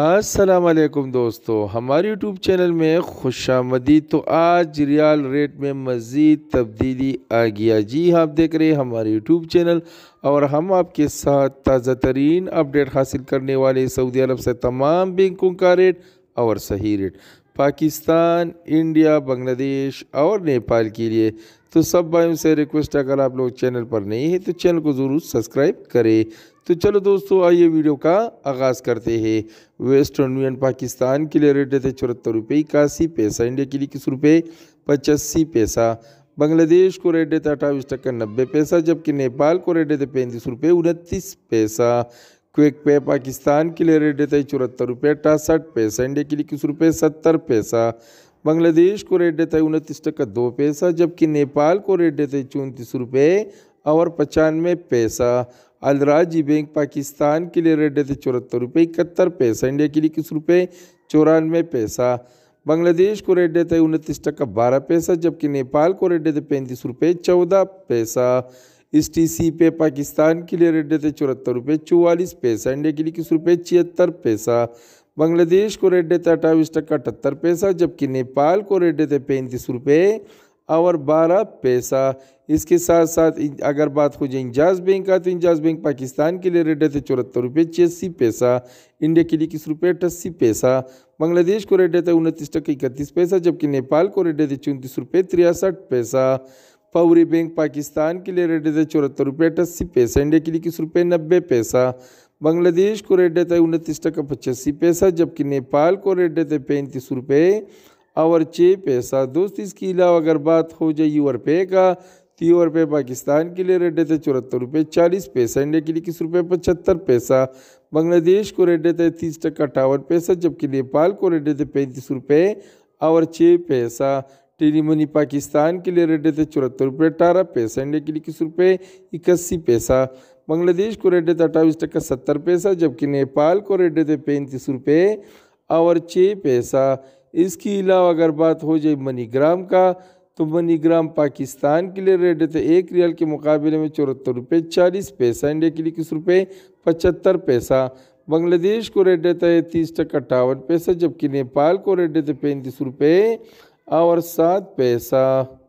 असलकुम दोस्तों हमारे यूट्यूब चैनल में खुश तो आज रियाल रेट में मज़ीद तब्दीली आ गया जी हाँ, आप देख रहे हैं हमारे यूट्यूब चैनल और हम आपके साथ ताज़ा तरीन अपडेट हासिल करने वाले सऊदी अरब से तमाम बैंकों का रेट और सही रेट पाकिस्तान इंडिया बांग्लादेश और नेपाल के लिए तो सब भाइयों से रिक्वेस्ट अगर आप लोग चैनल पर नहीं है तो चैनल को ज़रूर सब्सक्राइब करें तो चलो दोस्तों आइए वीडियो का आगाज़ करते हैं वेस्टर्न यूनियन पाकिस्तान के लिए रेट थे चौहत्तर रुपये इक्यासी पैसा इंडिया के लिए इक्कीस रुपये पचासी पैसा बांग्लादेश को रेट देता अट्ठाईस टक्का नब्बे पैसा जबकि नेपाल को रेट देते पैंतीस रुपये उनतीस पैसा क्विक पे पाकिस्तान के लिए रेट देता है चौहत्तर रुपये अठासठ पैसा इंडिया के लिए इक्कीस रुपये सत्तर पैसा बांग्लादेश को रेट देता है उनतीस टका दो पैसा जबकि नेपाल को रेट देता है चौंतीस रुपये और पचानवे पैसा अलराजी बैंक पाकिस्तान के लिए रेट देते चौहत्तर रुपये इकहत्तर पैसा इंडिया के लिए इक्कीस रुपये चौरानवे पैसा बांग्लादेश को रेट देता है उनतीस टका बारह पैसा जबकि नेपाल को रेट देते पैंतीस रुपये चौदह पैसा इस टीसी पे पाकिस्तान के लिए रेट देते चौहत्तर रुपये चौवालीस पैसा इंडिया के लिए इक्कीस रुपये छिहत्तर पैसा बांग्लादेश को रेट देते अट्ठाईस टक्का अठहत्तर पैसा जबकि नेपाल को रेट देते पैंतीस रुपये और बारह पैसा इसके साथ साथ अगर बात हो जाए इंजाज बैंक का तो इंजाज बैंक पाकिस्तान के लिए रेट थे चौहत्तर रुपये छियासी पैसा इंडिया के लिए इक्कीस रुपये अट्ठासी पैसा बांग्लादेश को रेट देते उनतीस टक्का इकतीस पैसा जबकि नेपाल को रेट थे चौंतीस रुपये तिरसठ पैसा पवरी बैंक पाकिस्तान के लिए रेट है चौहत्तर रुपये अट्ठासी पैसा इंडिया के लिए किस रुपये नब्बे पैसा बांग्लादेश को रेट देता है उनतीस टका पचासी पैसा जबकि नेपाल को रेट देते पैंतीस रुपये और छः पैसा दोस्त इसके अलावा अगर बात हो जाए यूर पे का तो यूर पे पाकिस्तान के लिए रेट देते चौहत्तर रुपये चालीस पैसा इंडिया के लिए किस रुपये पचहत्तर पैसा बांग्लादेश को रेट देता है तीस टका अठावन पैसा जबकि नेपाल को रेट देते पैंतीस रुपये और छः पैसा टेलीमनी पाकिस्तान के लिए रेडे थे चौहत्तर रुपये अठारह पैसा इंडिया के लिए इक्कीस रुपये इक्यासी पैसा बांग्लादेश को रेट थे अट्ठाईस टक्का सत्तर पैसा जबकि नेपाल को रेडे थे पैंतीस रुपये और छः पैसा इसके अलावा अगर बात हो जाए मनीग्राम का तो मनीग्राम पाकिस्तान के लिए रेडे थे एक रियल के मुकाबले में चौहत्तर रुपये चालीस पैसा इंडिया के लिए इक्कीस रुपये पचहत्तर पैसा बांग्लादेश को रेट देता है तीस टक्का अट्ठावन पैसा जबकि नेपाल को रेडे देते पैंतीस रुपये Awarsaa pesee.